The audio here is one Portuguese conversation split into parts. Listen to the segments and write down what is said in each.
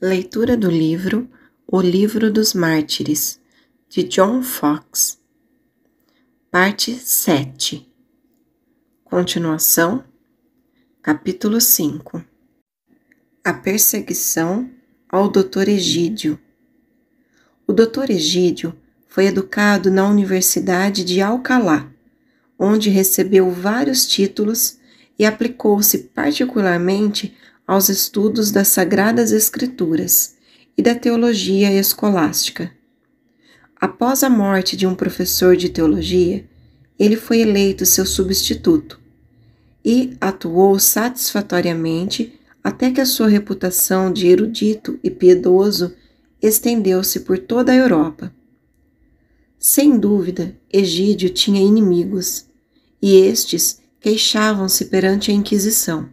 Leitura do livro O Livro dos Mártires, de John Fox. Parte 7. Continuação. Capítulo 5. A perseguição ao Dr. Egídio. O Dr. Egídio foi educado na Universidade de Alcalá, onde recebeu vários títulos e aplicou-se particularmente aos estudos das Sagradas Escrituras e da teologia escolástica. Após a morte de um professor de teologia, ele foi eleito seu substituto e atuou satisfatoriamente até que a sua reputação de erudito e piedoso estendeu-se por toda a Europa. Sem dúvida, Egídio tinha inimigos, e estes queixavam-se perante a Inquisição.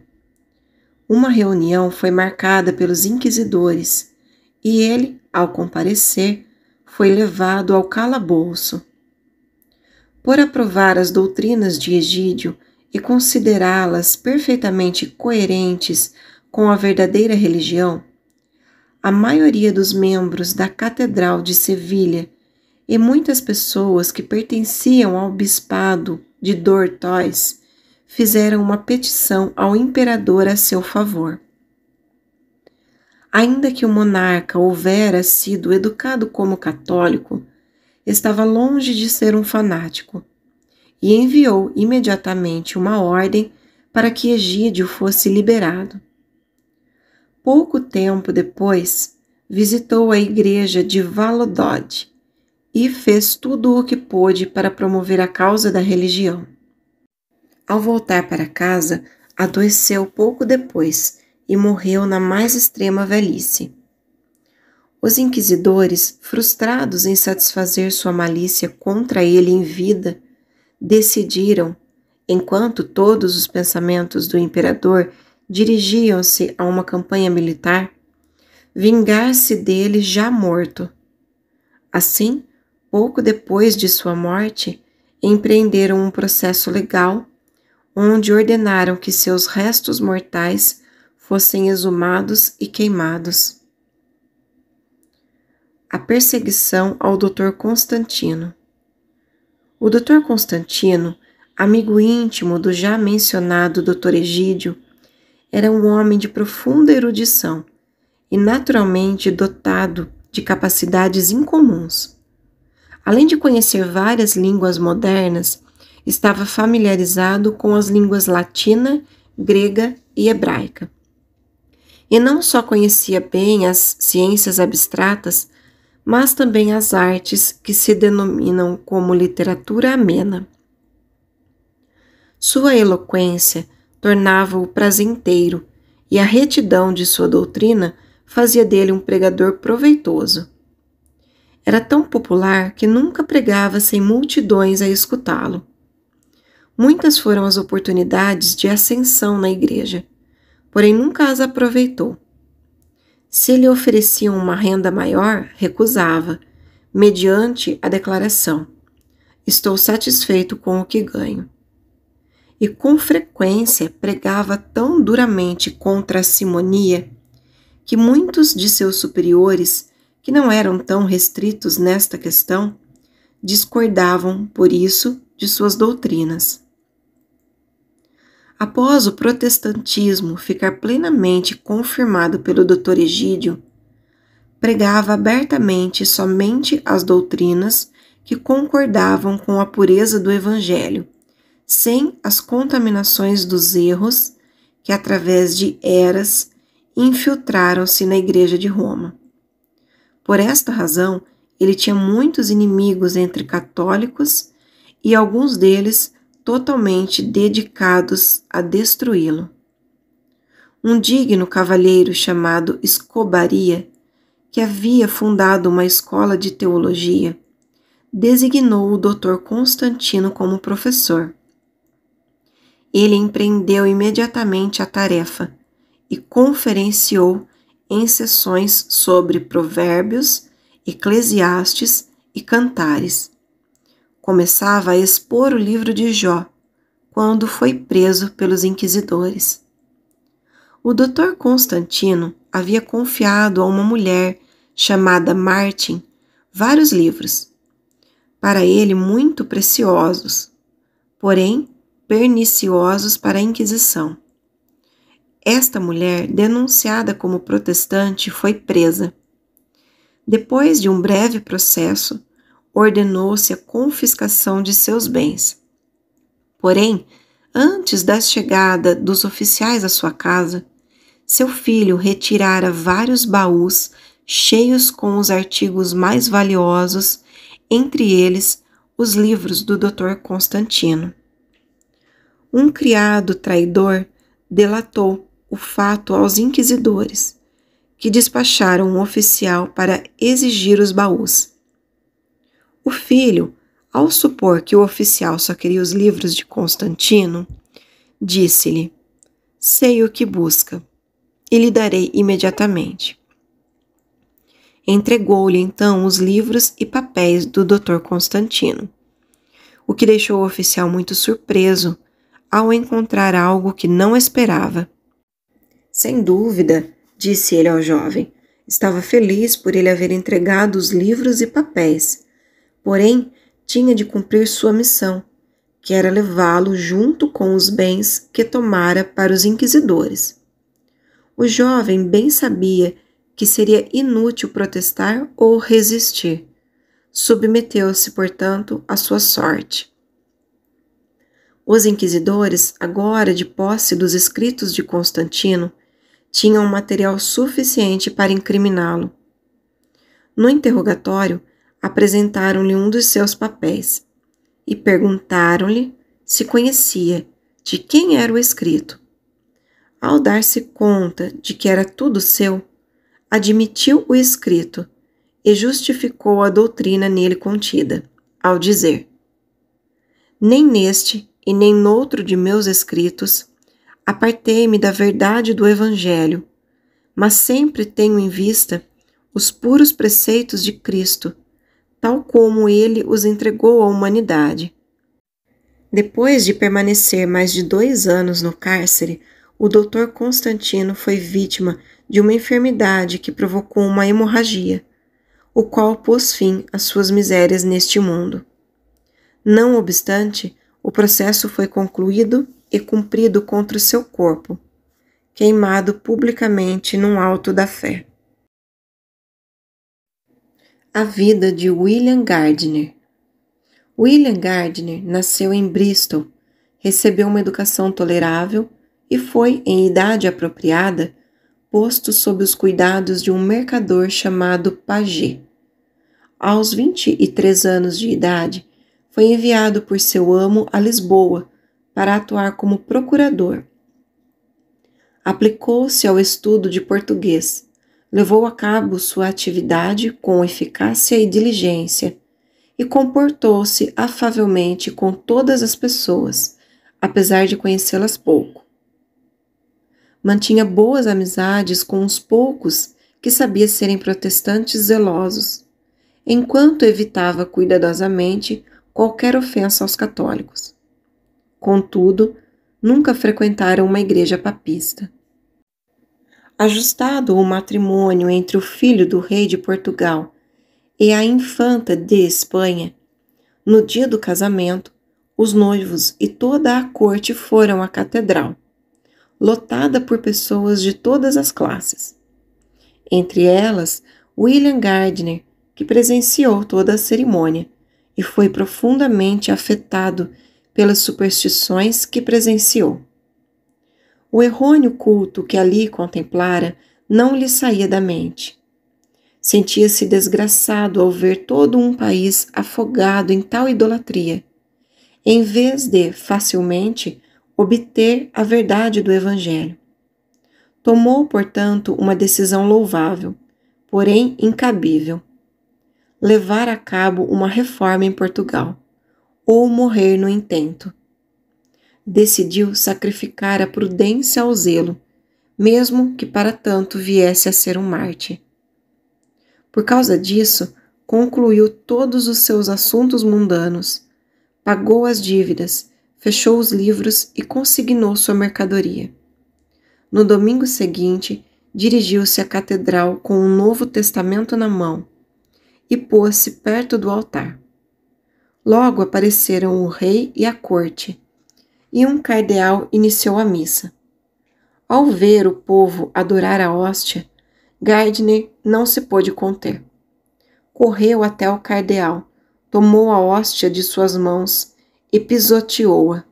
Uma reunião foi marcada pelos inquisidores e ele, ao comparecer, foi levado ao calabouço. Por aprovar as doutrinas de Egídio e considerá-las perfeitamente coerentes com a verdadeira religião, a maioria dos membros da Catedral de Sevilha e muitas pessoas que pertenciam ao bispado de Dortois fizeram uma petição ao imperador a seu favor. Ainda que o monarca houvera sido educado como católico, estava longe de ser um fanático e enviou imediatamente uma ordem para que Egídio fosse liberado. Pouco tempo depois, visitou a igreja de Valodode e fez tudo o que pôde para promover a causa da religião. Ao voltar para casa, adoeceu pouco depois e morreu na mais extrema velhice. Os inquisidores, frustrados em satisfazer sua malícia contra ele em vida, decidiram, enquanto todos os pensamentos do imperador dirigiam-se a uma campanha militar, vingar-se dele já morto. Assim, pouco depois de sua morte, empreenderam um processo legal onde ordenaram que seus restos mortais fossem exumados e queimados. A perseguição ao Dr. Constantino. O Dr. Constantino, amigo íntimo do já mencionado Dr. Egídio, era um homem de profunda erudição e naturalmente dotado de capacidades incomuns. Além de conhecer várias línguas modernas estava familiarizado com as línguas latina, grega e hebraica. E não só conhecia bem as ciências abstratas, mas também as artes que se denominam como literatura amena. Sua eloquência tornava-o prazenteiro e a retidão de sua doutrina fazia dele um pregador proveitoso. Era tão popular que nunca pregava sem multidões a escutá-lo. Muitas foram as oportunidades de ascensão na igreja, porém nunca as aproveitou. Se lhe ofereciam uma renda maior, recusava, mediante a declaração: Estou satisfeito com o que ganho. E com frequência pregava tão duramente contra a simonia que muitos de seus superiores, que não eram tão restritos nesta questão, discordavam, por isso, de suas doutrinas. Após o protestantismo ficar plenamente confirmado pelo Dr. Egídio, pregava abertamente somente as doutrinas que concordavam com a pureza do Evangelho, sem as contaminações dos erros que, através de eras, infiltraram-se na Igreja de Roma. Por esta razão, ele tinha muitos inimigos entre católicos e alguns deles totalmente dedicados a destruí-lo. Um digno cavalheiro chamado Escobaria, que havia fundado uma escola de teologia, designou o Dr. Constantino como professor. Ele empreendeu imediatamente a tarefa e conferenciou em sessões sobre Provérbios, Eclesiastes e Cantares começava a expor o livro de Jó, quando foi preso pelos inquisidores. O doutor Constantino havia confiado a uma mulher chamada Martin vários livros, para ele muito preciosos, porém perniciosos para a Inquisição. Esta mulher, denunciada como protestante, foi presa. Depois de um breve processo, ordenou-se a confiscação de seus bens. Porém, antes da chegada dos oficiais à sua casa, seu filho retirara vários baús cheios com os artigos mais valiosos, entre eles os livros do Dr. Constantino. Um criado traidor delatou o fato aos inquisidores, que despacharam um oficial para exigir os baús. O filho, ao supor que o oficial só queria os livros de Constantino, disse-lhe: Sei o que busca, e lhe darei imediatamente. Entregou-lhe então os livros e papéis do Dr. Constantino, o que deixou o oficial muito surpreso ao encontrar algo que não esperava. Sem dúvida, disse ele ao jovem, estava feliz por ele haver entregado os livros e papéis, porém tinha de cumprir sua missão, que era levá-lo junto com os bens que tomara para os inquisidores. O jovem bem sabia que seria inútil protestar ou resistir. Submeteu-se, portanto, à sua sorte. Os inquisidores, agora de posse dos escritos de Constantino, tinham material suficiente para incriminá-lo. No interrogatório, apresentaram-lhe um dos seus papéis e perguntaram-lhe se conhecia de quem era o escrito. Ao dar-se conta de que era tudo seu, admitiu o escrito e justificou a doutrina nele contida, ao dizer: Nem neste e nem noutro de meus escritos apartei-me da verdade do Evangelho, mas sempre tenho em vista os puros preceitos de Cristo tal como ele os entregou à humanidade. Depois de permanecer mais de dois anos no cárcere, o doutor Constantino foi vítima de uma enfermidade que provocou uma hemorragia, o qual pôs fim às suas misérias neste mundo. Não obstante, o processo foi concluído e cumprido contra o seu corpo, queimado publicamente num alto da fé. A vida de William Gardner. William Gardner nasceu em Bristol, recebeu uma educação tolerável e foi, em idade apropriada, posto sob os cuidados de um mercador chamado Pagé. Aos 23 anos de idade, foi enviado por seu amo a Lisboa para atuar como procurador. Aplicou-se ao estudo de português levou a cabo sua atividade com eficácia e diligência e comportou-se afavelmente com todas as pessoas, apesar de conhecê-las pouco. Mantinha boas amizades com os poucos que sabia serem protestantes zelosos, enquanto evitava cuidadosamente qualquer ofensa aos católicos. Contudo, nunca frequentara uma igreja papista ajustado o matrimônio entre o filho do rei de Portugal e a infanta de Espanha, no dia do casamento, os noivos e toda a corte foram à catedral, lotada por pessoas de todas as classes. Entre elas, William Gardner, que presenciou toda a cerimônia e foi profundamente afetado pelas superstições que presenciou. O errôneo culto que ali contemplara não lhe saía da mente. Sentia-se desgraçado ao ver todo um país afogado em tal idolatria. Em vez de, facilmente, obter a verdade do Evangelho. Tomou, portanto, uma decisão louvável, porém incabível: levar a cabo uma reforma em Portugal, ou morrer no intento decidiu sacrificar a prudência ao zelo, mesmo que para tanto viesse a ser um Marte. Por causa disso, concluiu todos os seus assuntos mundanos, pagou as dívidas, fechou os livros e consignou sua mercadoria. No domingo seguinte, dirigiu-se à catedral com um Novo Testamento na mão e pôs-se perto do altar. Logo apareceram o rei e a corte, e um cardeal iniciou a missa. Ao ver o povo adorar a hóstia, Gardner não se pôde conter. Correu até o cardeal, tomou a hóstia de suas mãos e pisoteou-a.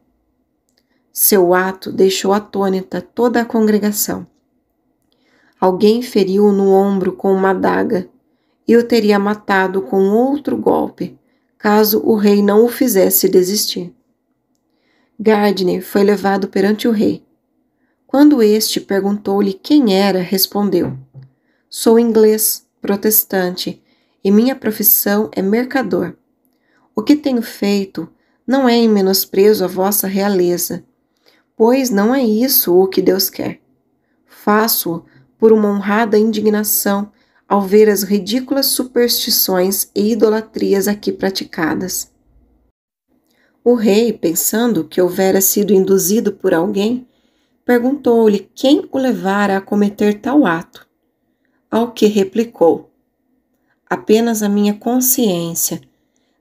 Seu ato deixou atônita toda a congregação. Alguém feriu-o no ombro com uma adaga e o teria matado com outro golpe, caso o rei não o fizesse desistir. Gardner foi levado perante o rei. Quando este perguntou-lhe quem era, respondeu: Sou inglês, protestante, e minha profissão é mercador. O que tenho feito não é em menosprezo a vossa realeza, pois não é isso o que Deus quer. Faço-o por uma honrada indignação ao ver as ridículas superstições e idolatrias aqui praticadas. O rei, pensando que houvera sido induzido por alguém, perguntou-lhe quem o levara a cometer tal ato. Ao que replicou: Apenas a minha consciência.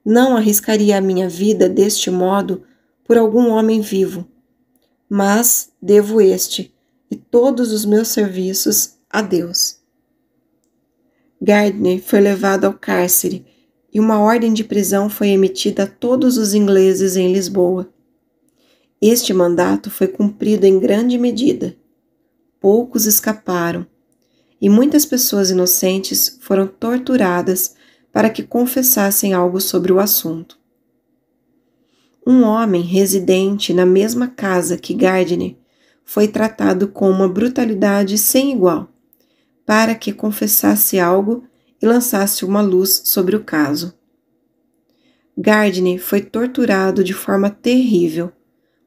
Não arriscaria a minha vida deste modo por algum homem vivo. Mas devo este e todos os meus serviços a Deus. Gardner foi levado ao cárcere e uma ordem de prisão foi emitida a todos os ingleses em Lisboa. Este mandato foi cumprido em grande medida. Poucos escaparam, e muitas pessoas inocentes foram torturadas para que confessassem algo sobre o assunto. Um homem residente na mesma casa que Gardner foi tratado com uma brutalidade sem igual, para que confessasse algo e lançasse uma luz sobre o caso. Gardner foi torturado de forma terrível,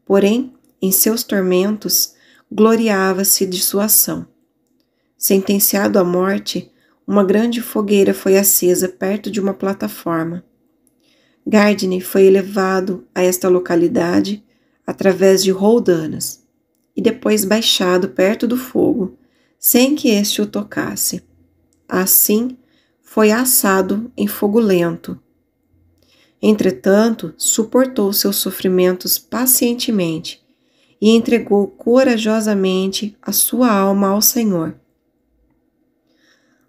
porém, em seus tormentos, gloriava-se de sua ação. Sentenciado à morte, uma grande fogueira foi acesa perto de uma plataforma. Gardner foi elevado a esta localidade através de roldanas e depois baixado perto do fogo, sem que este o tocasse. Assim, foi assado em fogo lento. Entretanto, suportou seus sofrimentos pacientemente e entregou corajosamente a sua alma ao Senhor.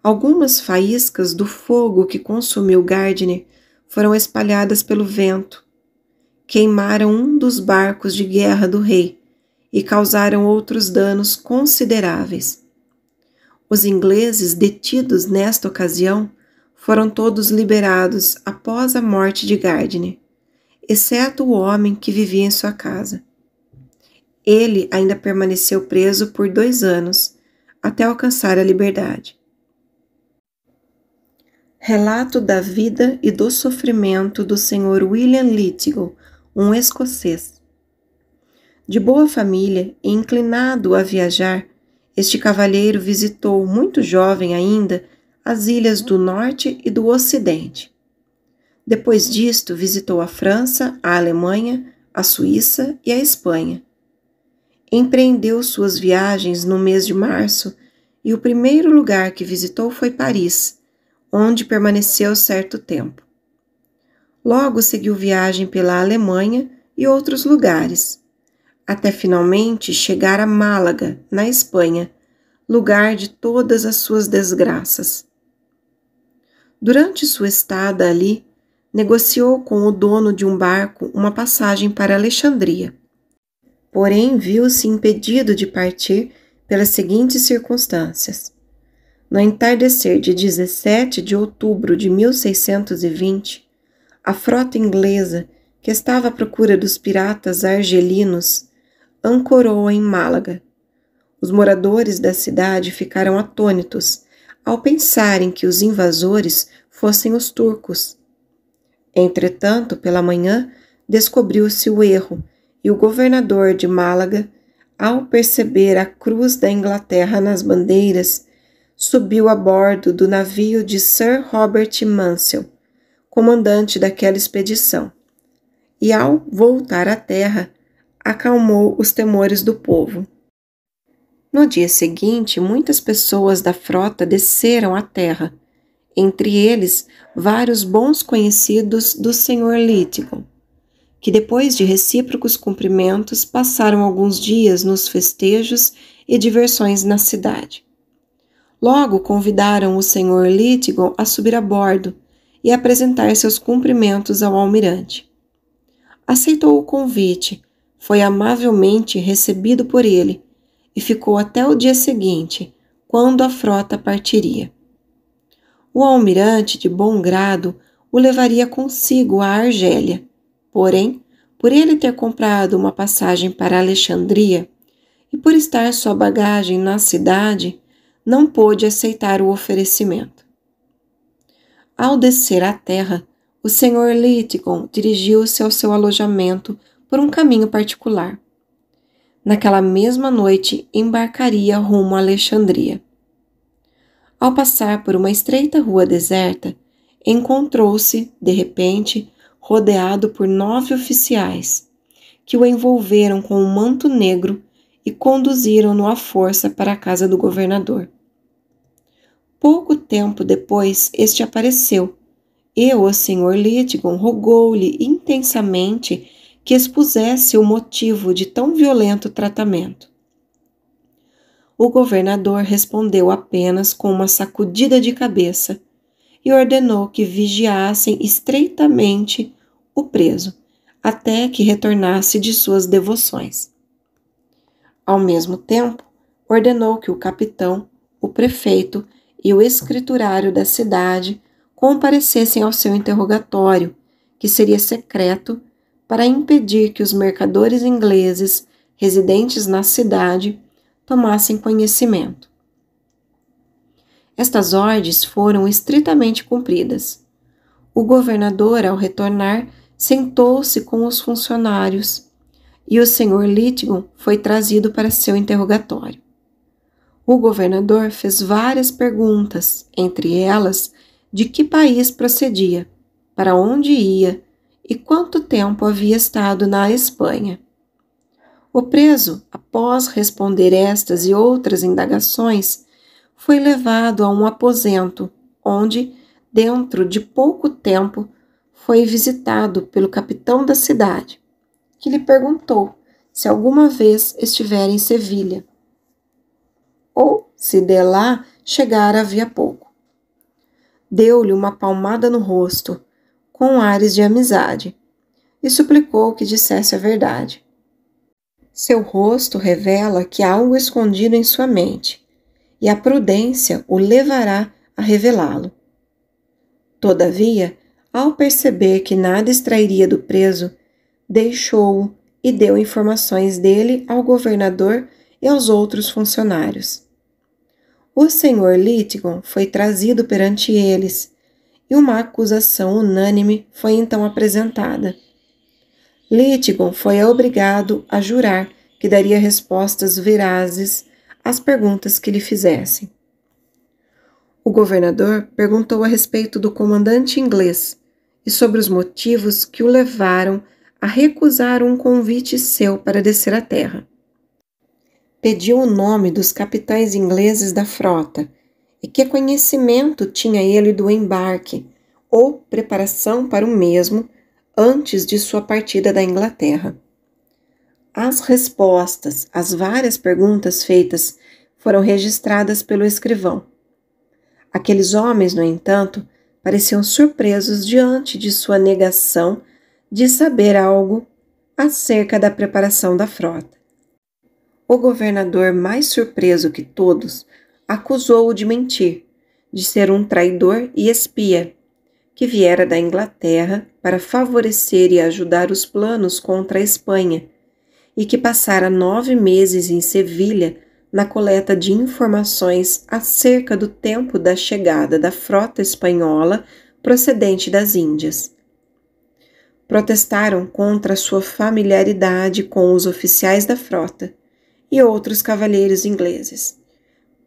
Algumas faíscas do fogo que consumiu Gardner foram espalhadas pelo vento, queimaram um dos barcos de guerra do rei e causaram outros danos consideráveis. Os ingleses, detidos nesta ocasião, foram todos liberados após a morte de Gardner, exceto o homem que vivia em sua casa. Ele ainda permaneceu preso por dois anos, até alcançar a liberdade. Relato da vida e do sofrimento do Sr. William Lithgow, um escocês. De boa família e inclinado a viajar, este cavalheiro visitou, muito jovem ainda, as ilhas do norte e do ocidente. Depois disto, visitou a França, a Alemanha, a Suíça e a Espanha. Empreendeu suas viagens no mês de março e o primeiro lugar que visitou foi Paris, onde permaneceu certo tempo. Logo seguiu viagem pela Alemanha e outros lugares, até finalmente chegar a Málaga, na Espanha, lugar de todas as suas desgraças. Durante sua estada ali, negociou com o dono de um barco uma passagem para Alexandria. Porém, viu-se impedido de partir pelas seguintes circunstâncias. No entardecer de 17 de outubro de 1620, a frota inglesa, que estava à procura dos piratas argelinos, ancorou em Málaga. Os moradores da cidade ficaram atônitos ao pensarem que os invasores fossem os turcos. Entretanto, pela manhã, descobriu-se o erro e o governador de Málaga, ao perceber a cruz da Inglaterra nas bandeiras, subiu a bordo do navio de Sir Robert Mansell, comandante daquela expedição, e ao voltar à terra, acalmou os temores do povo. No dia seguinte, muitas pessoas da frota desceram à terra, entre eles vários bons conhecidos do Sr. Litigon, que depois de recíprocos cumprimentos passaram alguns dias nos festejos e diversões na cidade. Logo convidaram o Sr. Litigon a subir a bordo e apresentar seus cumprimentos ao almirante. Aceitou o convite, foi amavelmente recebido por ele e ficou até o dia seguinte, quando a frota partiria. O almirante, de bom grado, o levaria consigo à Argélia, porém, por ele ter comprado uma passagem para Alexandria e por estar sua bagagem na cidade, não pôde aceitar o oferecimento. Ao descer à terra, o senhor Liticon dirigiu-se ao seu alojamento por um caminho particular naquela mesma noite embarcaria rumo a Alexandria. Ao passar por uma estreita rua deserta, encontrou-se, de repente, rodeado por nove oficiais, que o envolveram com um manto negro e conduziram-no à força para a casa do governador. Pouco tempo depois, este apareceu, e o senhor Lidgon rogou-lhe intensamente que expusesse o motivo de tão violento tratamento. O governador respondeu apenas com uma sacudida de cabeça e ordenou que vigiassem estreitamente o preso até que retornasse de suas devoções. Ao mesmo tempo, ordenou que o capitão, o prefeito e o escriturário da cidade comparecessem ao seu interrogatório, que seria secreto para impedir que os mercadores ingleses residentes na cidade tomassem conhecimento. Estas ordens foram estritamente cumpridas. O governador, ao retornar, sentou-se com os funcionários e o senhor Littgon foi trazido para seu interrogatório. O governador fez várias perguntas, entre elas de que país procedia, para onde ia, e quanto tempo havia estado na Espanha. O preso, após responder estas e outras indagações, foi levado a um aposento, onde, dentro de pouco tempo, foi visitado pelo capitão da cidade, que lhe perguntou se alguma vez estivera em Sevilha, ou se de lá chegara havia pouco. Deu-lhe uma palmada no rosto com ares de amizade, e suplicou que dissesse a verdade. Seu rosto revela que há algo escondido em sua mente, e a prudência o levará a revelá-lo. Todavia, ao perceber que nada extrairia do preso, deixou-o e deu informações dele ao governador e aos outros funcionários. O senhor Litigon foi trazido perante eles e uma acusação unânime foi então apresentada. Litigon foi obrigado a jurar que daria respostas verazes às perguntas que lhe fizessem. O governador perguntou a respeito do comandante inglês e sobre os motivos que o levaram a recusar um convite seu para descer à terra. Pediu o nome dos capitães ingleses da frota e que conhecimento tinha ele do embarque ou preparação para o mesmo antes de sua partida da Inglaterra. As respostas às várias perguntas feitas foram registradas pelo escrivão. Aqueles homens, no entanto, pareciam surpresos diante de sua negação de saber algo acerca da preparação da frota. O governador, mais surpreso que todos, acusou-o de mentir, de ser um traidor e espia, que viera da Inglaterra para favorecer e ajudar os planos contra a Espanha, e que passara nove meses em Sevilha na coleta de informações acerca do tempo da chegada da frota espanhola procedente das Índias. Protestaram contra sua familiaridade com os oficiais da frota e outros cavalheiros ingleses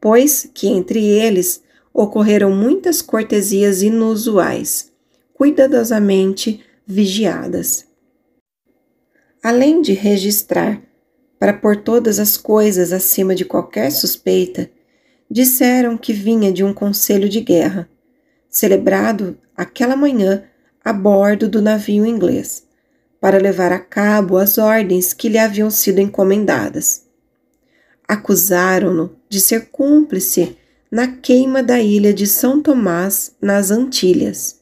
pois que entre eles ocorreram muitas cortesias inusuais, cuidadosamente vigiadas. Além de registrar, para pôr todas as coisas acima de qualquer suspeita, disseram que vinha de um conselho de guerra, celebrado aquela manhã a bordo do navio inglês, para levar a cabo as ordens que lhe haviam sido encomendadas. Acusaram-no de ser cúmplice na queima da ilha de São Tomás, nas Antilhas.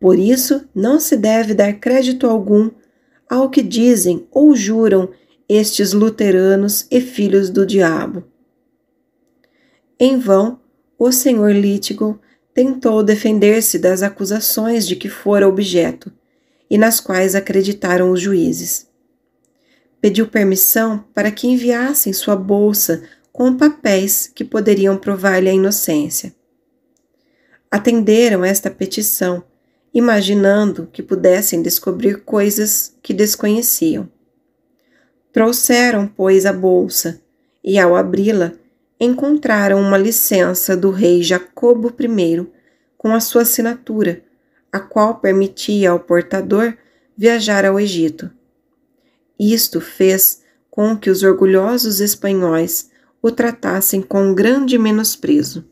Por isso, não se deve dar crédito algum ao que dizem ou juram estes luteranos e filhos do diabo. Em vão, o senhor Lítigo tentou defender-se das acusações de que fora objeto e nas quais acreditaram os juízes. Pediu permissão para que enviassem sua bolsa com papéis que poderiam provar-lhe a inocência. Atenderam esta petição, imaginando que pudessem descobrir coisas que desconheciam. Trouxeram, pois, a bolsa, e ao abri-la, encontraram uma licença do rei Jacobo I com a sua assinatura, a qual permitia ao portador viajar ao Egito. Isto fez com que os orgulhosos espanhóis o tratassem com grande menosprezo.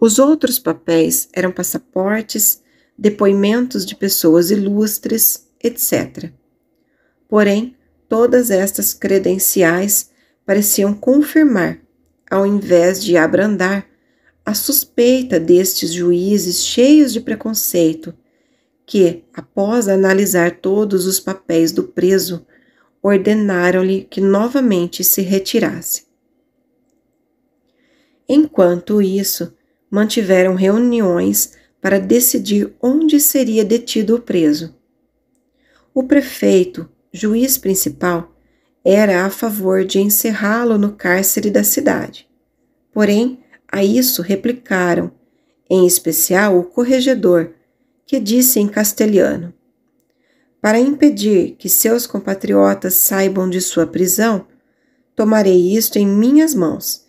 Os outros papéis eram passaportes, depoimentos de pessoas ilustres, etc. Porém, todas estas credenciais pareciam confirmar, ao invés de abrandar, a suspeita destes juízes cheios de preconceito, que, após analisar todos os papéis do preso, ordenaram-lhe que novamente se retirasse. Enquanto isso, mantiveram reuniões para decidir onde seria detido o preso. O prefeito, juiz principal, era a favor de encerrá-lo no cárcere da cidade. Porém, a isso replicaram, em especial o corregedor, que disse em castelhano: Para impedir que seus compatriotas saibam de sua prisão, tomarei isto em minhas mãos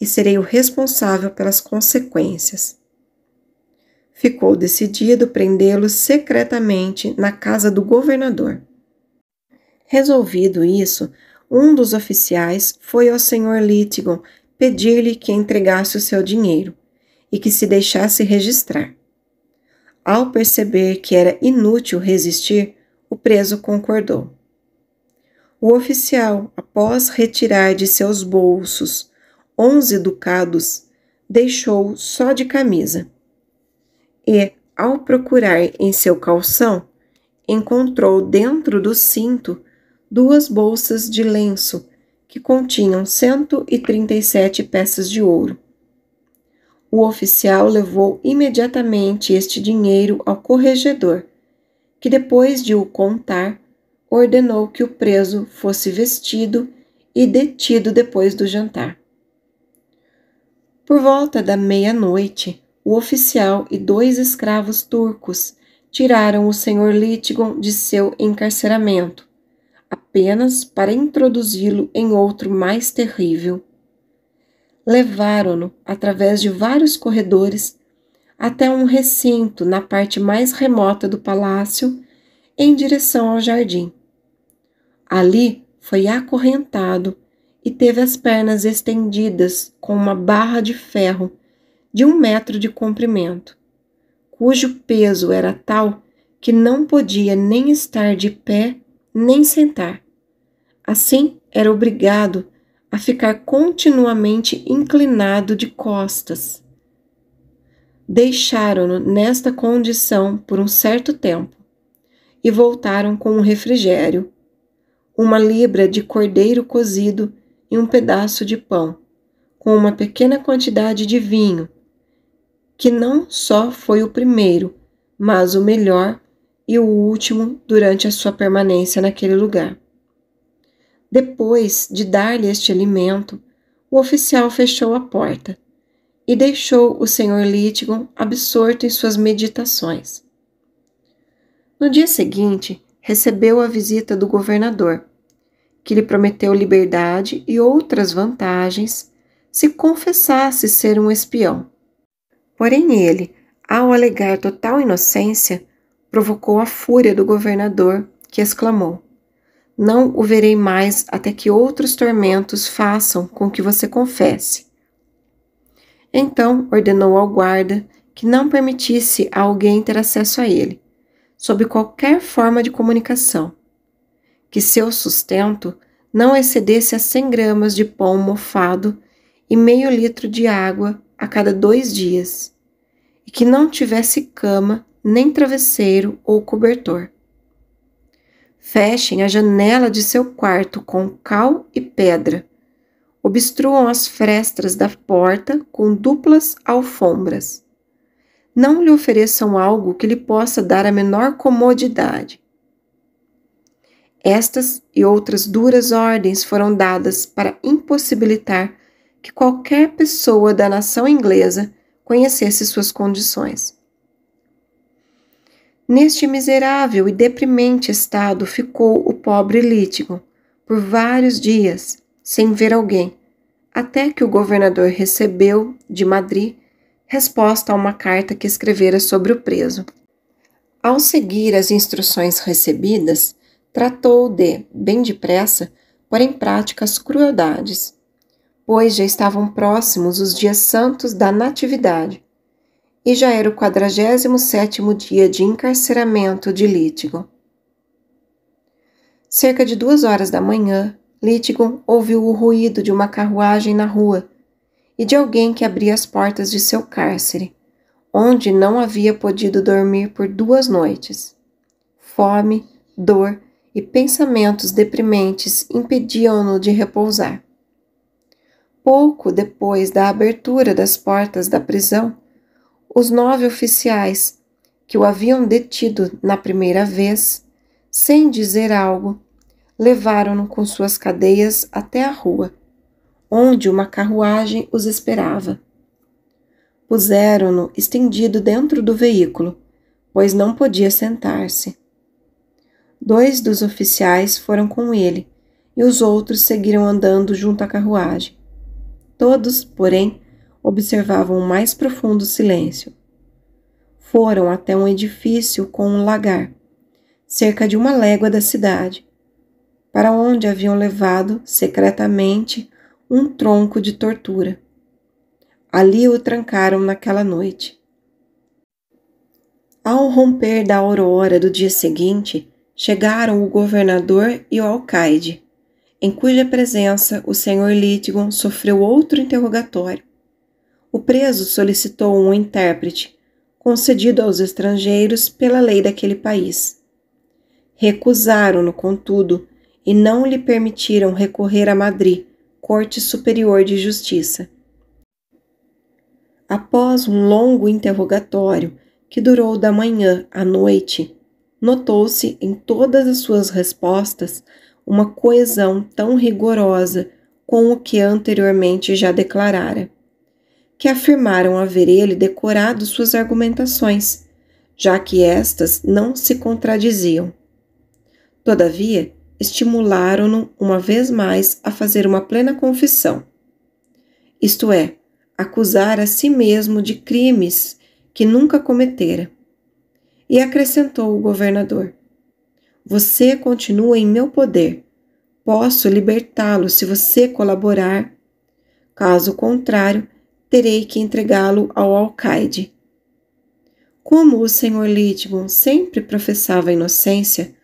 e serei o responsável pelas consequências. Ficou decidido prendê-lo secretamente na casa do governador. Resolvido isso, um dos oficiais foi ao senhor Litigon pedir-lhe que entregasse o seu dinheiro e que se deixasse registrar. Ao perceber que era inútil resistir, o preso concordou. O oficial, após retirar de seus bolsos onze ducados, deixou só de camisa. E, ao procurar em seu calção, encontrou dentro do cinto duas bolsas de lenço que continham 137 peças de ouro. O oficial levou imediatamente este dinheiro ao corregedor, que depois de o contar, ordenou que o preso fosse vestido e detido depois do jantar. Por volta da meia-noite, o oficial e dois escravos turcos tiraram o senhor Litigon de seu encarceramento, apenas para introduzi-lo em outro mais terrível. Levaram-no através de vários corredores até um recinto na parte mais remota do palácio, em direção ao jardim. Ali foi acorrentado e teve as pernas estendidas com uma barra de ferro de um metro de comprimento, cujo peso era tal que não podia nem estar de pé nem sentar. Assim, era obrigado a ficar continuamente inclinado de costas. Deixaram-no nesta condição por um certo tempo e voltaram com um refrigério, uma libra de cordeiro cozido e um pedaço de pão, com uma pequena quantidade de vinho, que não só foi o primeiro, mas o melhor e o último durante a sua permanência naquele lugar. Depois de dar-lhe este alimento, o oficial fechou a porta e deixou o senhor Littgon absorto em suas meditações. No dia seguinte, recebeu a visita do governador, que lhe prometeu liberdade e outras vantagens se confessasse ser um espião. Porém, ele, ao alegar total inocência, provocou a fúria do governador, que exclamou: Não o verei mais até que outros tormentos façam com que você confesse. Então ordenou ao guarda que não permitisse a alguém ter acesso a ele, sob qualquer forma de comunicação, que seu sustento não excedesse a 100 gramas de pão mofado e meio litro de água a cada dois dias, e que não tivesse cama, nem travesseiro ou cobertor. Fechem a janela de seu quarto com cal e pedra. Obstruam as frestas da porta com duplas alfombras. Não lhe ofereçam algo que lhe possa dar a menor comodidade, estas e outras duras ordens foram dadas para impossibilitar que qualquer pessoa da nação inglesa conhecesse suas condições. Neste miserável e deprimente estado ficou o pobre Lítigo por vários dias, sem ver alguém, até que o governador recebeu, de Madrid, resposta a uma carta que escrevera sobre o preso. Ao seguir as instruções recebidas, tratou de, bem depressa, pôr em prática as crueldades, pois já estavam próximos os dias santos da Natividade, e já era o 47º dia de encarceramento de Lítigo. Cerca de duas horas da manhã, Lítigo ouviu o ruído de uma carruagem na rua e de alguém que abria as portas de seu cárcere, onde não havia podido dormir por duas noites. Fome, dor e pensamentos deprimentes impediam-no de repousar. Pouco depois da abertura das portas da prisão, os nove oficiais que o haviam detido na primeira vez, sem dizer algo, levaram-no com suas cadeias até a rua, onde uma carruagem os esperava. Puseram-no estendido dentro do veículo, pois não podia sentar-se. Dois dos oficiais foram com ele, e os outros seguiram andando junto à carruagem. Todos, porém, observavam o mais profundo silêncio. Foram até um edifício com um lagar, cerca de uma légua da cidade, para onde haviam levado, secretamente, um tronco de tortura. Ali o trancaram naquela noite. Ao romper da aurora do dia seguinte, chegaram o governador e o alcaide, em cuja presença o senhor Litgon sofreu outro interrogatório. O preso solicitou um intérprete, concedido aos estrangeiros pela lei daquele país. Recusaram-no, contudo, e não lhe permitiram recorrer a Madrid, Corte Superior de Justiça. Após um longo interrogatório, que durou da manhã à noite, notou-se em todas as suas respostas uma coesão tão rigorosa com o que anteriormente já declarara, que afirmaram haver ele decorado suas argumentações, já que estas não se contradiziam. Todavia, estimularam-no uma vez mais a fazer uma plena confissão, isto é, acusar a si mesmo de crimes que nunca cometera. E acrescentou o governador: Você continua em meu poder. Posso libertá-lo se você colaborar. Caso contrário, terei que entregá-lo ao alcaide. Como o senhor Litmon sempre professava inocência,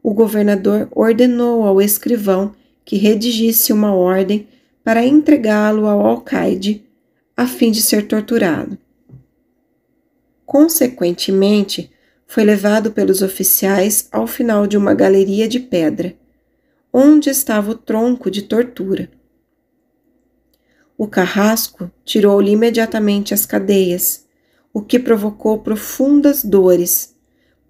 o governador ordenou ao escrivão que redigisse uma ordem para entregá-lo ao alcaide, a fim de ser torturado. Consequentemente, foi levado pelos oficiais ao final de uma galeria de pedra, onde estava o tronco de tortura. O carrasco tirou-lhe imediatamente as cadeias, o que provocou profundas dores,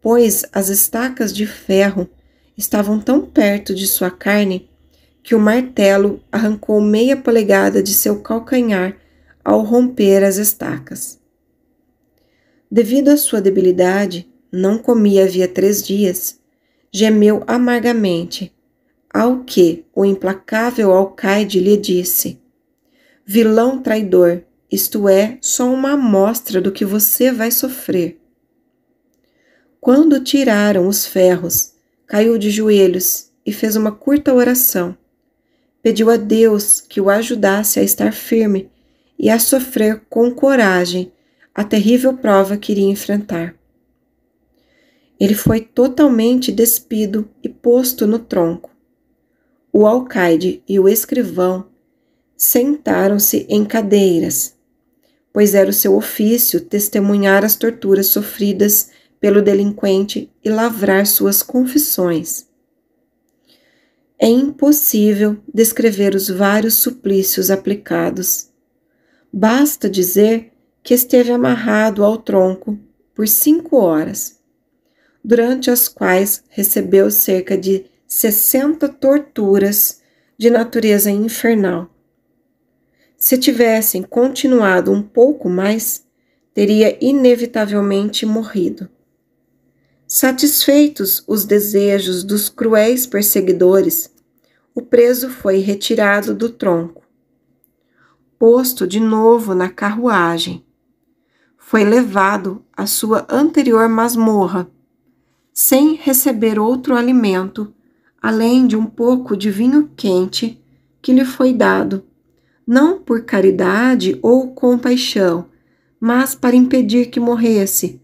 pois as estacas de ferro estavam tão perto de sua carne que o martelo arrancou meia polegada de seu calcanhar ao romper as estacas. Devido à sua debilidade, não comia havia três dias, gemeu amargamente, ao que o implacável alcaide lhe disse: Vilão traidor, isto é só uma amostra do que você vai sofrer. Quando tiraram os ferros, caiu de joelhos e fez uma curta oração. Pediu a Deus que o ajudasse a estar firme e a sofrer com coragem a terrível prova que iria enfrentar. Ele foi totalmente despido e posto no tronco. O alcaide e o escrivão sentaram-se em cadeiras, pois era o seu ofício testemunhar as torturas sofridas pelo delinquente e lavrar suas confissões. É impossível descrever os vários suplícios aplicados. Basta dizer que esteve amarrado ao tronco por cinco horas durante as quais recebeu cerca de 60 torturas de natureza infernal. Se tivessem continuado um pouco mais, teria inevitavelmente morrido. Satisfeitos os desejos dos cruéis perseguidores, o preso foi retirado do tronco, posto de novo na carruagem. Foi levado à sua anterior masmorra, sem receber outro alimento, além de um pouco de vinho quente que lhe foi dado, não por caridade ou compaixão, mas para impedir que morresse,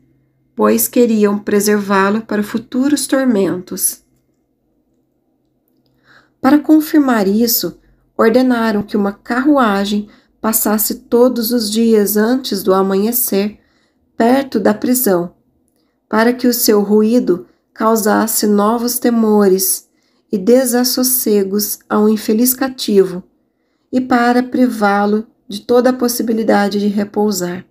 pois queriam preservá-lo para futuros tormentos. Para confirmar isso, ordenaram que uma carruagem passasse todos os dias antes do amanhecer perto da prisão para que o seu ruído causasse novos temores e desassossegos ao infeliz cativo, e para privá-lo de toda a possibilidade de repousar.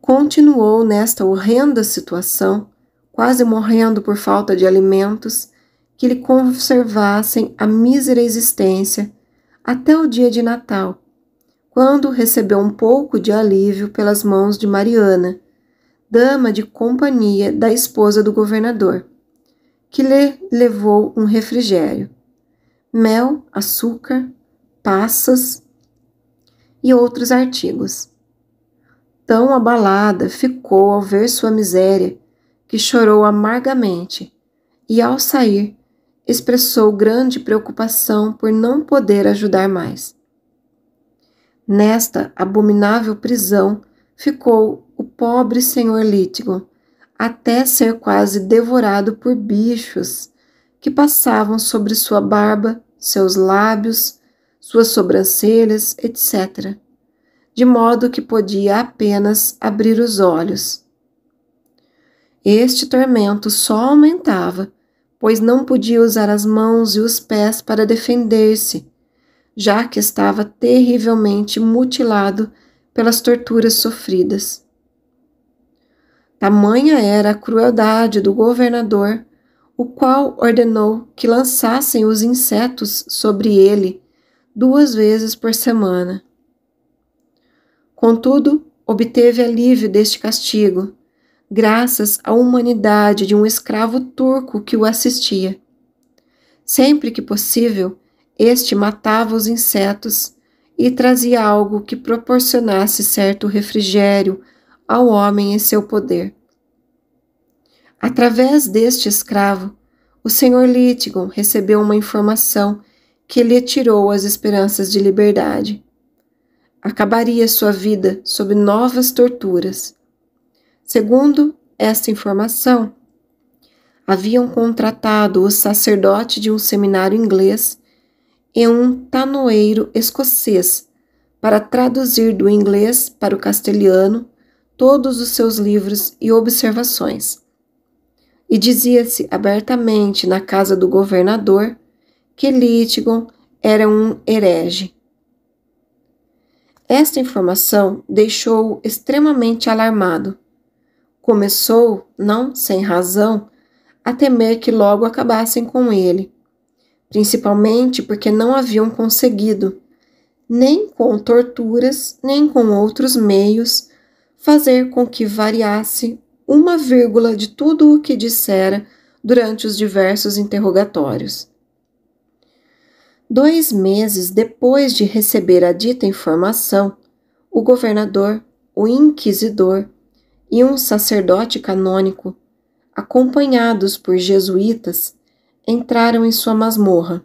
Continuou nesta horrenda situação, quase morrendo por falta de alimentos que lhe conservassem a mísera existência até o dia de Natal, quando recebeu um pouco de alívio pelas mãos de Mariana dama de companhia da esposa do governador, que lhe levou um refrigério, mel, açúcar, passas e outros artigos. Tão abalada ficou ao ver sua miséria que chorou amargamente e, ao sair, expressou grande preocupação por não poder ajudar mais. Nesta abominável prisão ficou o pobre senhor Lítigo, até ser quase devorado por bichos que passavam sobre sua barba, seus lábios, suas sobrancelhas, etc., de modo que podia apenas abrir os olhos. Este tormento só aumentava, pois não podia usar as mãos e os pés para defender-se, já que estava terrivelmente mutilado pelas torturas sofridas. Tamanha era a crueldade do governador, o qual ordenou que lançassem os insetos sobre ele duas vezes por semana. Contudo, obteve alívio deste castigo, graças à humanidade de um escravo turco que o assistia. Sempre que possível, este matava os insetos e trazia algo que proporcionasse certo refrigério ao homem e seu poder. Através deste escravo, o senhor Litigon recebeu uma informação que lhe tirou as esperanças de liberdade. Acabaria sua vida sob novas torturas. Segundo esta informação, haviam contratado o sacerdote de um seminário inglês e um tanoeiro escocês para traduzir do inglês para o castelhano todos os seus livros e observações. E dizia-se abertamente na casa do governador que Lítigon era um herege. Esta informação deixou-o extremamente alarmado. Começou, não sem razão, a temer que logo acabassem com ele, principalmente porque não haviam conseguido, nem com torturas, nem com outros meios, fazer com que variasse uma vírgula de tudo o que dissera durante os diversos interrogatórios. Dois meses depois de receber a dita informação, o governador, o inquisidor e um sacerdote canônico, acompanhados por jesuítas, entraram em sua masmorra.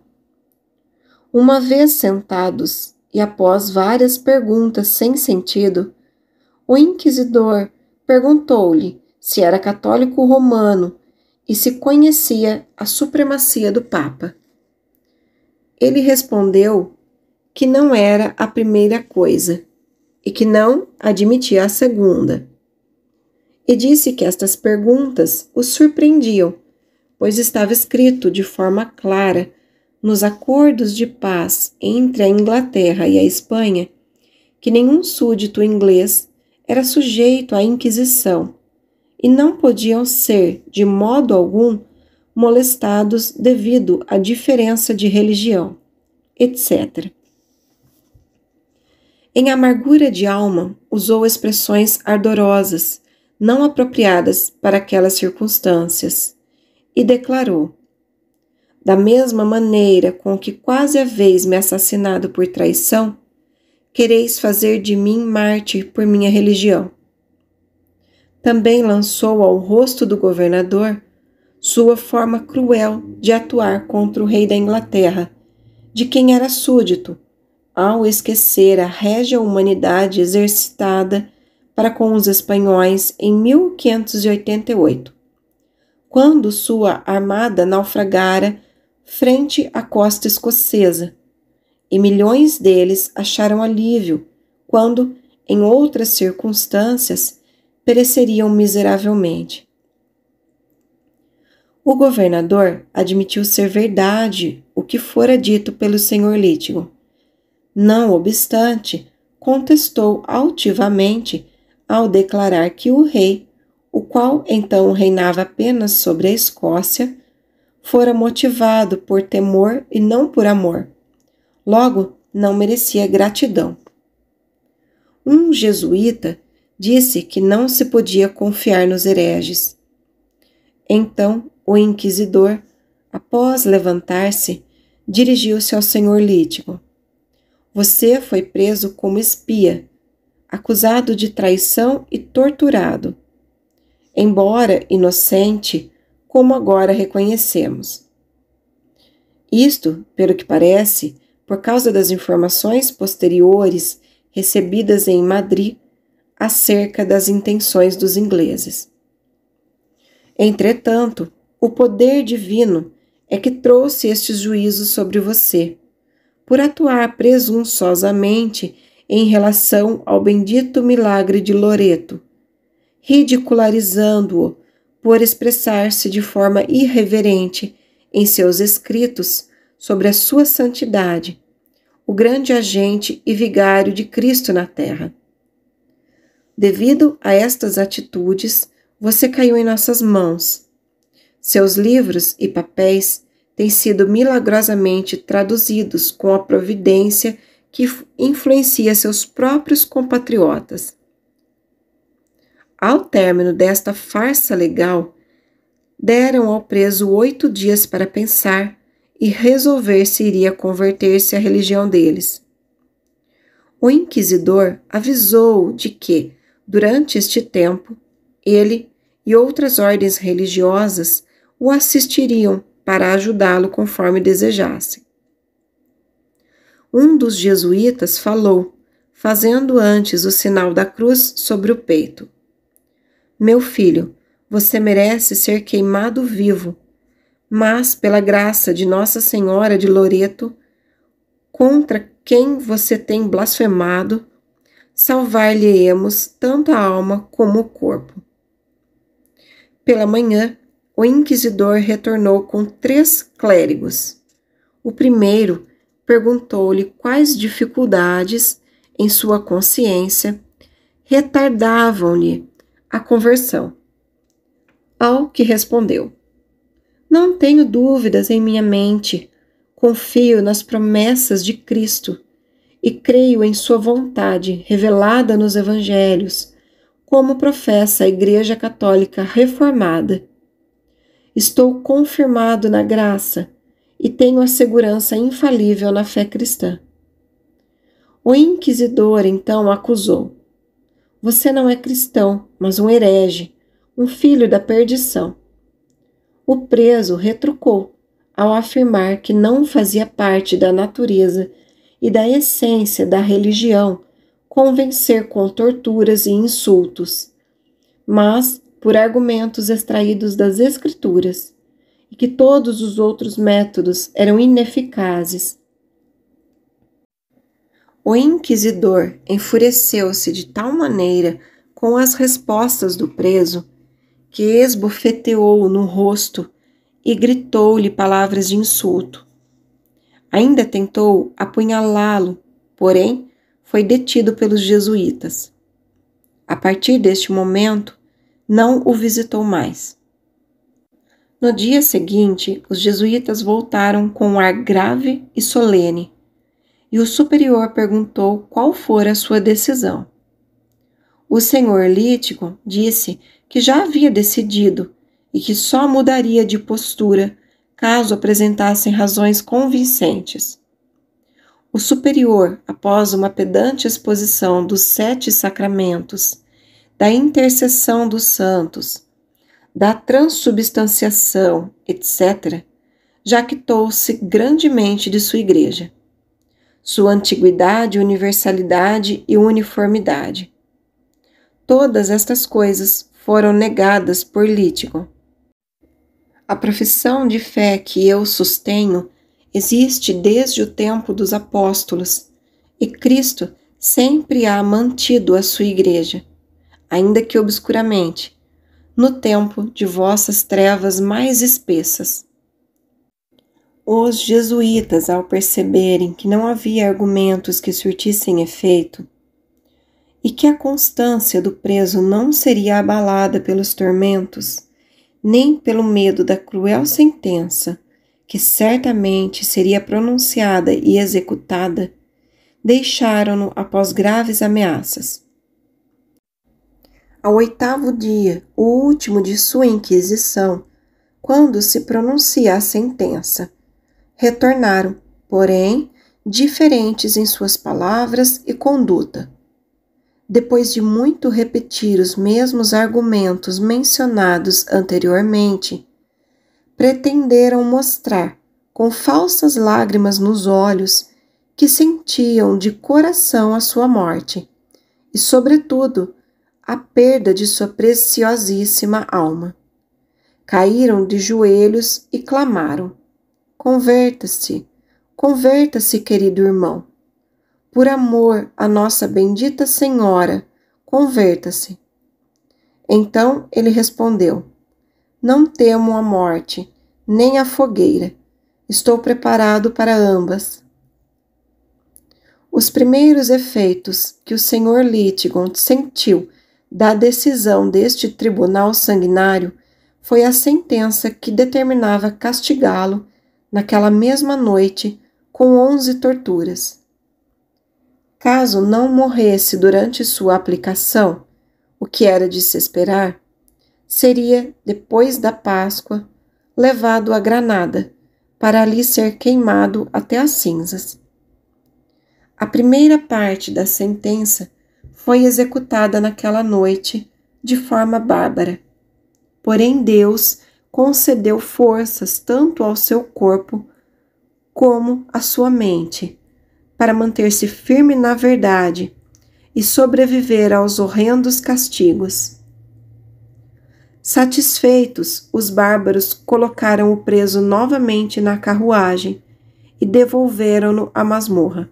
Uma vez sentados e após várias perguntas sem sentido, o inquisidor perguntou-lhe se era católico romano e se conhecia a supremacia do Papa. Ele respondeu que não era a primeira coisa e que não admitia a segunda. E disse que estas perguntas o surpreendiam, pois estava escrito de forma clara nos acordos de paz entre a Inglaterra e a Espanha que nenhum súdito inglês era sujeito à Inquisição e não podiam ser, de modo algum, molestados devido à diferença de religião, etc. Em amargura de alma, usou expressões ardorosas, não apropriadas para aquelas circunstâncias, e declarou: Da mesma maneira com que quase a vez me assassinado por traição, quereis fazer de mim mártir por minha religião. Também lançou ao rosto do governador sua forma cruel de atuar contra o rei da Inglaterra, de quem era súdito, ao esquecer a régia humanidade exercitada para com os espanhóis em 1588, quando sua armada naufragara frente à costa escocesa e milhões deles acharam alívio quando, em outras circunstâncias, pereceriam miseravelmente. O governador admitiu ser verdade o que fora dito pelo senhor Lítigo. Não obstante, contestou altivamente ao declarar que o rei, o qual então reinava apenas sobre a Escócia, fora motivado por temor e não por amor, logo não merecia gratidão. Um jesuíta disse que não se podia confiar nos hereges. Então o inquisidor, após levantar-se, dirigiu-se ao senhor Lítico. Você foi preso como espia, acusado de traição e torturado. Embora inocente, como agora reconhecemos. Isto, pelo que parece, por causa das informações posteriores recebidas em Madrid acerca das intenções dos ingleses. Entretanto, o poder divino é que trouxe estes juízos sobre você, por atuar presunçosamente em relação ao bendito milagre de Loreto, ridicularizando-o por expressar-se de forma irreverente em seus escritos sobre a sua santidade, o grande agente e vigário de Cristo na terra. Devido a estas atitudes, você caiu em nossas mãos. Seus livros e papéis têm sido milagrosamente traduzidos com a providência que influencia seus próprios compatriotas. Ao término desta farsa legal, deram ao preso oito dias para pensar e resolver se iria converter-se à religião deles. O inquisidor avisou de que, durante este tempo, ele e outras ordens religiosas o assistiriam para ajudá-lo conforme desejasse. Um dos jesuítas falou, fazendo antes o sinal da cruz sobre o peito: Meu filho, você merece ser queimado vivo mas pela graça de Nossa Senhora de Loreto, contra quem você tem blasfemado, salvar-lhe-emos tanto a alma como o corpo. Pela manhã, o inquisidor retornou com três clérigos. O primeiro perguntou-lhe quais dificuldades em sua consciência retardavam-lhe a conversão. Ao que respondeu: não tenho dúvidas em minha mente. Confio nas promessas de Cristo e creio em Sua vontade revelada nos Evangelhos, como professa a Igreja Católica Reformada. Estou confirmado na graça e tenho a segurança infalível na fé cristã. O inquisidor então acusou: Você não é cristão, mas um herege, um filho da perdição o preso retrucou ao afirmar que não fazia parte da natureza e da essência da religião convencer com torturas e insultos, mas por argumentos extraídos das Escrituras, e que todos os outros métodos eram ineficazes. O inquisidor enfureceu-se de tal maneira com as respostas do preso que esbofeteou-o no rosto e gritou-lhe palavras de insulto. Ainda tentou apunhalá-lo, porém foi detido pelos jesuítas. A partir deste momento, não o visitou mais. No dia seguinte, os jesuítas voltaram com um ar grave e solene, e o superior perguntou qual fora a sua decisão. O senhor Lítico disse que já havia decidido e que só mudaria de postura caso apresentassem razões convincentes. O superior, após uma pedante exposição dos sete sacramentos, da intercessão dos santos, da transubstanciação, etc., jactou-se grandemente de sua igreja, sua antiguidade, universalidade e uniformidade. Todas estas coisas foram negadas por Lítico. A profissão de fé que eu sustenho existe desde o tempo dos apóstolos e Cristo sempre há mantido a sua igreja, ainda que obscuramente, no tempo de vossas trevas mais espessas. Os jesuítas, ao perceberem que não havia argumentos que surtissem efeito, e que a constância do preso não seria abalada pelos tormentos, nem pelo medo da cruel sentença, que certamente seria pronunciada e executada, deixaram-no após graves ameaças. Ao oitavo dia, o último de sua inquisição, quando se pronuncia a sentença, retornaram, porém, diferentes em suas palavras e conduta depois de muito repetir os mesmos argumentos mencionados anteriormente, pretenderam mostrar, com falsas lágrimas nos olhos, que sentiam de coração a sua morte e, sobretudo, a perda de sua preciosíssima alma. Caíram de joelhos e clamaram: Converta-se, converta-se, querido irmão por amor à nossa bendita Senhora, converta-se. Então ele respondeu: Não temo a morte, nem a fogueira. Estou preparado para ambas. Os primeiros efeitos que o senhor Litigond sentiu da decisão deste tribunal sanguinário foi a sentença que determinava castigá-lo naquela mesma noite com onze torturas caso não morresse durante sua aplicação, o que era de se esperar, seria, depois da Páscoa, levado a Granada, para ali ser queimado até as cinzas. A primeira parte da sentença foi executada naquela noite de forma bárbara. Porém, Deus concedeu forças tanto ao seu corpo como à sua mente para manter-se firme na verdade e sobreviver aos horrendos castigos. Satisfeitos, os bárbaros colocaram o preso novamente na carruagem e devolveram-no à masmorra.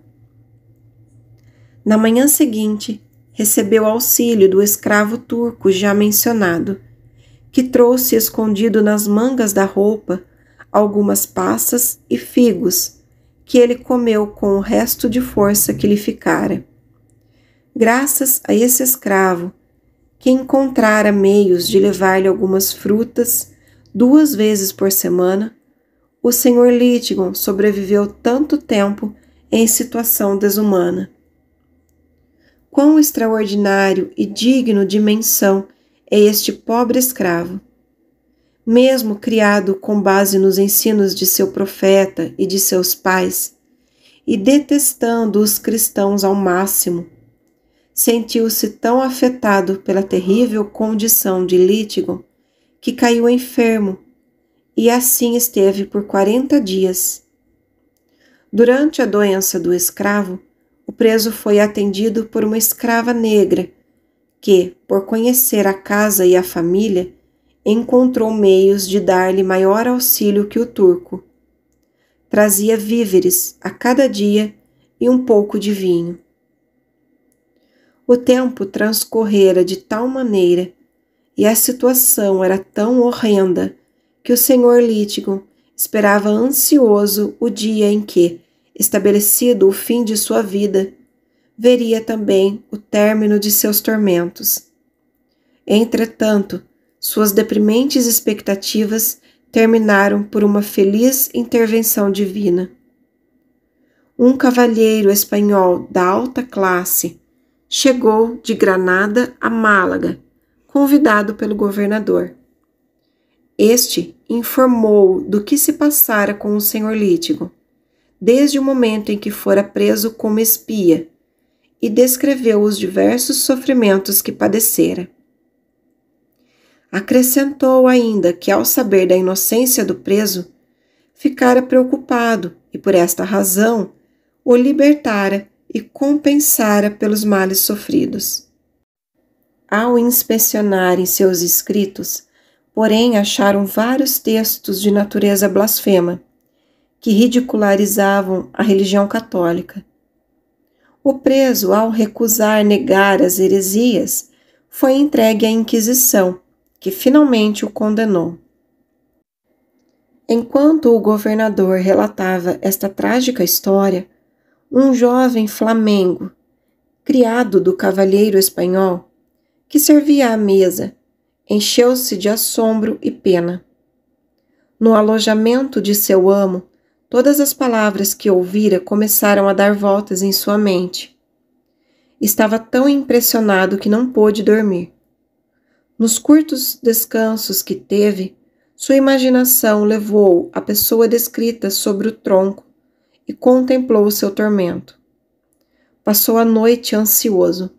Na manhã seguinte, recebeu auxílio do escravo turco já mencionado, que trouxe escondido nas mangas da roupa algumas passas e figos que ele comeu com o resto de força que lhe ficara. Graças a esse escravo, que encontrara meios de levar-lhe algumas frutas duas vezes por semana, o senhor Lidgon sobreviveu tanto tempo em situação desumana. Quão extraordinário e digno de menção é este pobre escravo! mesmo criado com base nos ensinos de seu profeta e de seus pais, e detestando os cristãos ao máximo, sentiu-se tão afetado pela terrível condição de Lítigon que caiu enfermo e assim esteve por quarenta dias. Durante a doença do escravo, o preso foi atendido por uma escrava negra que, por conhecer a casa e a família, encontrou meios de dar-lhe maior auxílio que o turco. Trazia víveres a cada dia e um pouco de vinho. O tempo transcorrera de tal maneira e a situação era tão horrenda que o senhor Lítigon esperava ansioso o dia em que, estabelecido o fim de sua vida, veria também o término de seus tormentos. Entretanto, suas deprimentes expectativas terminaram por uma feliz intervenção divina. Um cavalheiro espanhol da alta classe chegou de Granada a Málaga, convidado pelo governador. Este informou do que se passara com o senhor Lítigo, desde o momento em que fora preso como espia, e descreveu os diversos sofrimentos que padecera. Acrescentou ainda que, ao saber da inocência do preso, ficara preocupado e, por esta razão, o libertara e compensara pelos males sofridos. Ao inspecionarem seus escritos, porém acharam vários textos de natureza blasfema, que ridicularizavam a religião católica. O preso, ao recusar negar as heresias, foi entregue à Inquisição que finalmente o condenou. Enquanto o governador relatava esta trágica história, um jovem flamengo, criado do cavalheiro espanhol, que servia à mesa, encheu-se de assombro e pena. No alojamento de seu amo, todas as palavras que ouvira começaram a dar voltas em sua mente. Estava tão impressionado que não pôde dormir. Nos curtos descansos que teve, sua imaginação levou a pessoa descrita sobre o tronco e contemplou seu tormento. Passou a noite ansioso.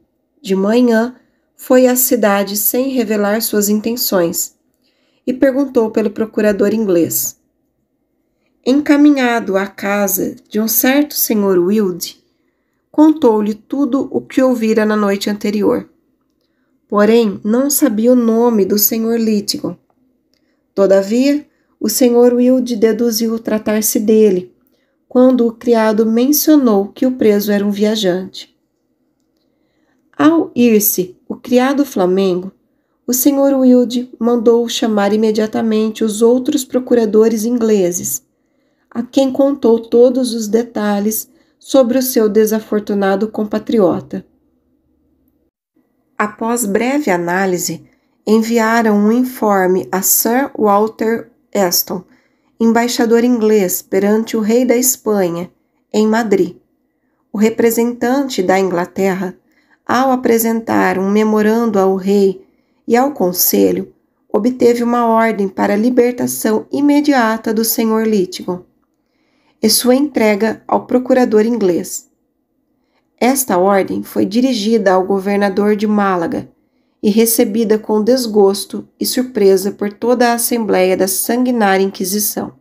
De manhã, foi à cidade sem revelar suas intenções e perguntou pelo procurador inglês. Encaminhado à casa de um certo senhor Wilde, contou-lhe tudo o que ouvira na noite anterior porém não sabia o nome do senhor Lítigo. Todavia, o senhor Wilde deduziu tratar-se dele, quando o criado mencionou que o preso era um viajante. Ao ir-se o criado Flamengo, o senhor Wilde mandou chamar imediatamente os outros procuradores ingleses, a quem contou todos os detalhes sobre o seu desafortunado compatriota após breve análise, enviaram um informe a Sir Walter Aston, embaixador inglês perante o rei da Espanha, em Madrid. O representante da Inglaterra, ao apresentar um memorando ao rei e ao conselho, obteve uma ordem para a libertação imediata do senhor Littgon e sua entrega ao procurador inglês. Esta ordem foi dirigida ao governador de Málaga e recebida com desgosto e surpresa por toda a Assembleia da sanguinária Inquisição.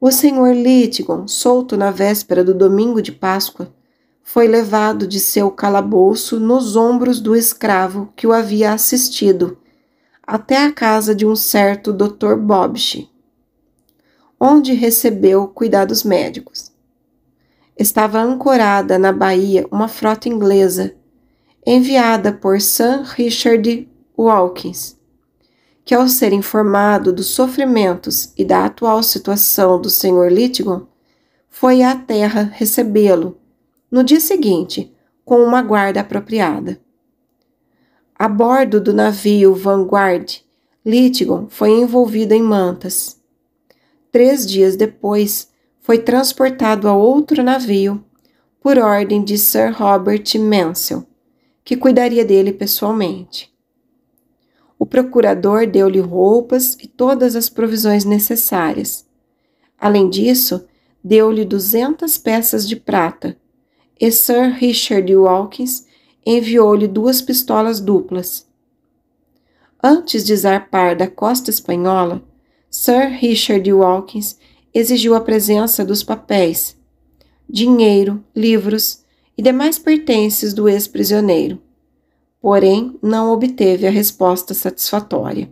O senhor Littgon, solto na véspera do domingo de Páscoa, foi levado de seu calabouço nos ombros do escravo que o havia assistido, até a casa de um certo Dr. Bobsch, onde recebeu cuidados médicos estava ancorada na Bahia uma frota inglesa, enviada por Sir Richard Walkins, que, ao ser informado dos sofrimentos e da atual situação do Sr. Littigon, foi à terra recebê-lo, no dia seguinte, com uma guarda apropriada. A bordo do navio Vanguard, Littigon foi envolvido em mantas. Três dias depois, foi transportado a outro navio por ordem de Sir Robert Mansell, que cuidaria dele pessoalmente. O procurador deu-lhe roupas e todas as provisões necessárias. Além disso, deu-lhe 200 peças de prata, e Sir Richard Walkins enviou-lhe duas pistolas duplas. Antes de zarpar da costa espanhola, Sir Richard Walkins exigiu a presença dos papéis, dinheiro, livros e demais pertences do ex-prisioneiro, porém não obteve a resposta satisfatória.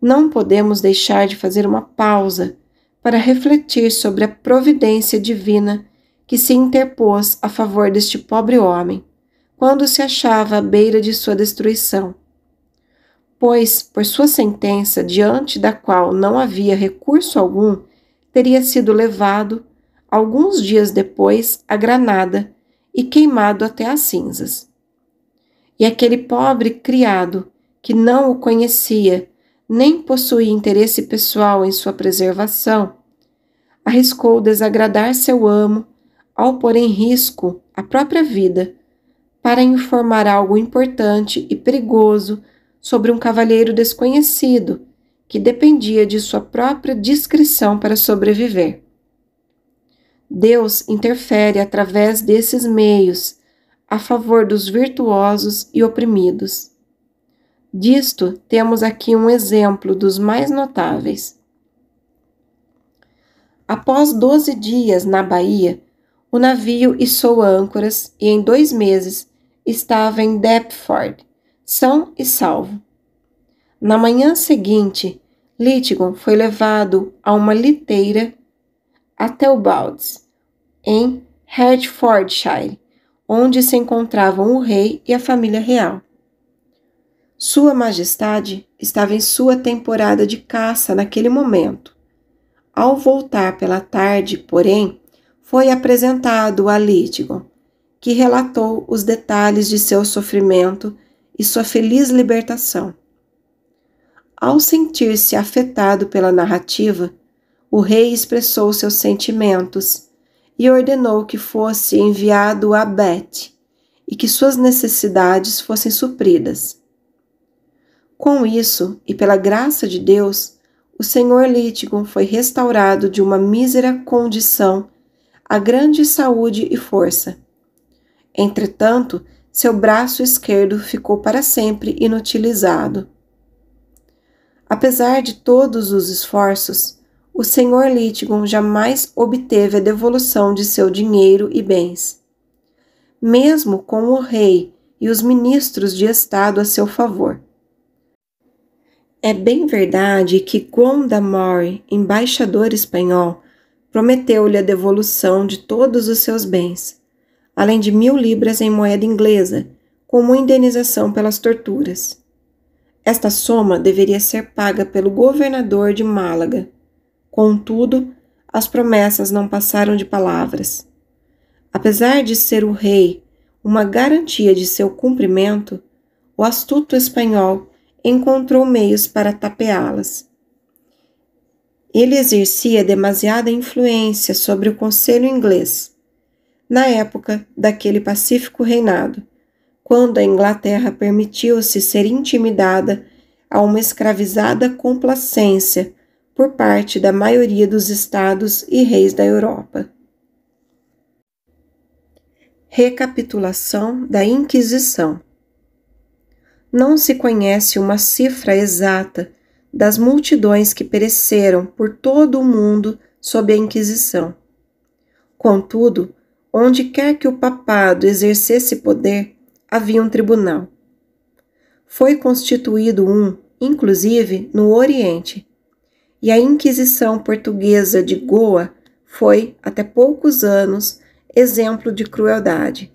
Não podemos deixar de fazer uma pausa para refletir sobre a providência divina que se interpôs a favor deste pobre homem quando se achava à beira de sua destruição pois, por sua sentença, diante da qual não havia recurso algum, teria sido levado, alguns dias depois, a Granada e queimado até as cinzas. E aquele pobre criado, que não o conhecia, nem possuía interesse pessoal em sua preservação, arriscou desagradar seu amo ao pôr em risco a própria vida para informar algo importante e perigoso sobre um cavalheiro desconhecido que dependia de sua própria discrição para sobreviver. Deus interfere através desses meios a favor dos virtuosos e oprimidos. Disto temos aqui um exemplo dos mais notáveis. Após doze dias na Bahia, o navio içou âncoras e em dois meses estava em Deptford, são e salvo. Na manhã seguinte, Litigon foi levado a uma liteira até o Baldes, em Hertfordshire, onde se encontravam o rei e a família real. Sua Majestade estava em sua temporada de caça naquele momento. Ao voltar pela tarde, porém, foi apresentado a Litigon, que relatou os detalhes de seu sofrimento e sua feliz libertação. Ao sentir-se afetado pela narrativa, o rei expressou seus sentimentos e ordenou que fosse enviado a Bet e que suas necessidades fossem supridas. Com isso, e pela graça de Deus, o senhor Lítigon foi restaurado de uma mísera condição a grande saúde e força. Entretanto, seu braço esquerdo ficou para sempre inutilizado. Apesar de todos os esforços, o senhor Littgon jamais obteve a devolução de seu dinheiro e bens. Mesmo com o rei e os ministros de Estado a seu favor. É bem verdade que Gondamore, embaixador espanhol, prometeu-lhe a devolução de todos os seus bens, além de mil libras em moeda inglesa, como indenização pelas torturas. Esta soma deveria ser paga pelo governador de Málaga. Contudo, as promessas não passaram de palavras. Apesar de ser o rei uma garantia de seu cumprimento, o astuto espanhol encontrou meios para tapeá-las. Ele exercia demasiada influência sobre o conselho inglês na época daquele pacífico reinado, quando a Inglaterra permitiu-se ser intimidada a uma escravizada complacência por parte da maioria dos estados e reis da Europa. Recapitulação da Inquisição Não se conhece uma cifra exata das multidões que pereceram por todo o mundo sob a Inquisição. Contudo, Onde quer que o papado exercesse poder, havia um tribunal. Foi constituído um, inclusive, no Oriente, e a Inquisição portuguesa de Goa foi, até poucos anos, exemplo de crueldade.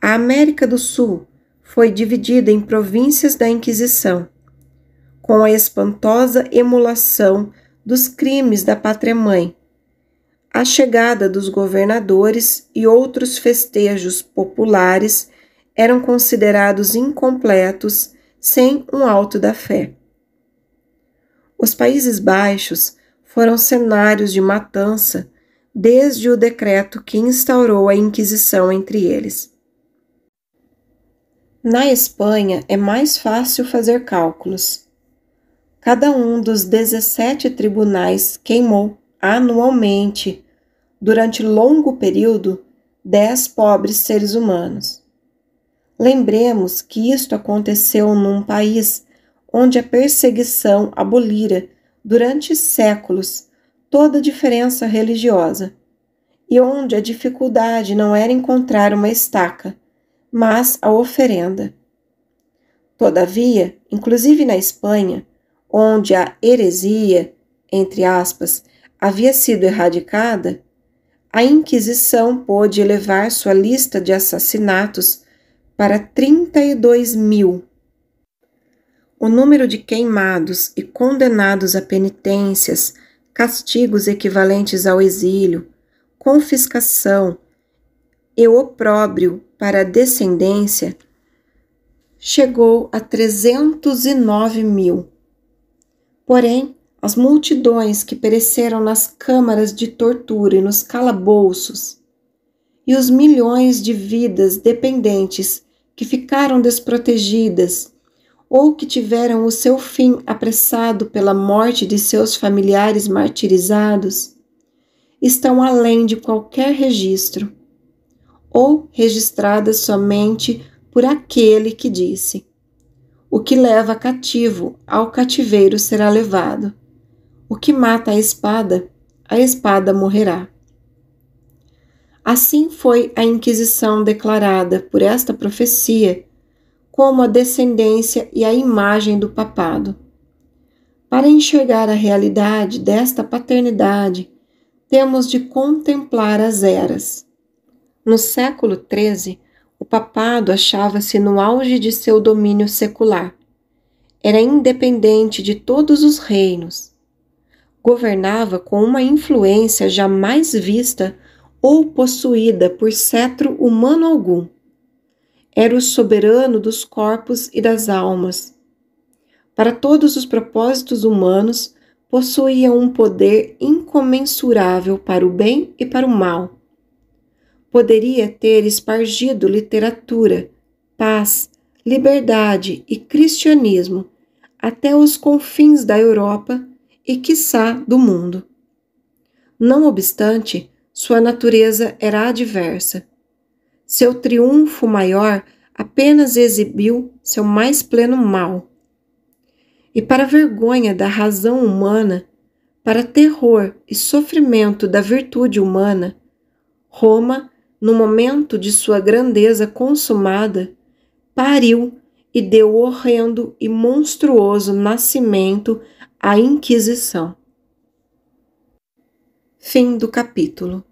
A América do Sul foi dividida em províncias da Inquisição, com a espantosa emulação dos crimes da pátria-mãe, a chegada dos governadores e outros festejos populares eram considerados incompletos sem um alto da fé. Os Países Baixos foram cenários de matança desde o decreto que instaurou a Inquisição entre eles. Na Espanha é mais fácil fazer cálculos. Cada um dos 17 tribunais queimou anualmente durante longo período, dez pobres seres humanos. Lembremos que isto aconteceu num país onde a perseguição abolira, durante séculos, toda diferença religiosa, e onde a dificuldade não era encontrar uma estaca, mas a oferenda. Todavia, inclusive na Espanha, onde a heresia, entre aspas, havia sido erradicada, a Inquisição pôde elevar sua lista de assassinatos para 32 mil. O número de queimados e condenados a penitências, castigos equivalentes ao exílio, confiscação e opróbrio para a descendência chegou a 309 mil. Porém, as multidões que pereceram nas câmaras de tortura e nos calabouços, e os milhões de vidas dependentes que ficaram desprotegidas ou que tiveram o seu fim apressado pela morte de seus familiares martirizados, estão além de qualquer registro, ou registradas somente por aquele que disse: O que leva cativo ao cativeiro será levado, o que mata a espada, a espada morrerá. Assim foi a Inquisição declarada por esta profecia como a descendência e a imagem do papado. Para enxergar a realidade desta paternidade, temos de contemplar as eras. No século XIII, o papado achava-se no auge de seu domínio secular. Era independente de todos os reinos governava com uma influência jamais vista ou possuída por cetro humano algum. Era o soberano dos corpos e das almas. Para todos os propósitos humanos, possuía um poder incomensurável para o bem e para o mal. Poderia ter espargido literatura, paz, liberdade e cristianismo até os confins da Europa e, quiçá, do mundo. Não obstante, sua natureza era adversa. Seu triunfo maior apenas exibiu seu mais pleno mal. E, para vergonha da razão humana, para terror e sofrimento da virtude humana, Roma, no momento de sua grandeza consumada, pariu e deu horrendo e monstruoso nascimento a Inquisição. Fim do capítulo.